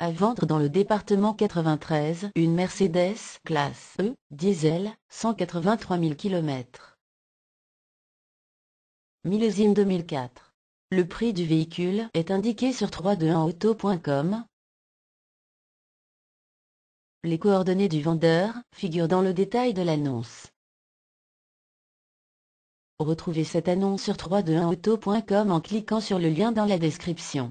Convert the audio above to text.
à vendre dans le département 93 une Mercedes classe E, diesel, 183 000 km. Millésime 2004. Le prix du véhicule est indiqué sur 321auto.com. Les coordonnées du vendeur figurent dans le détail de l'annonce. Retrouvez cette annonce sur 321auto.com en cliquant sur le lien dans la description.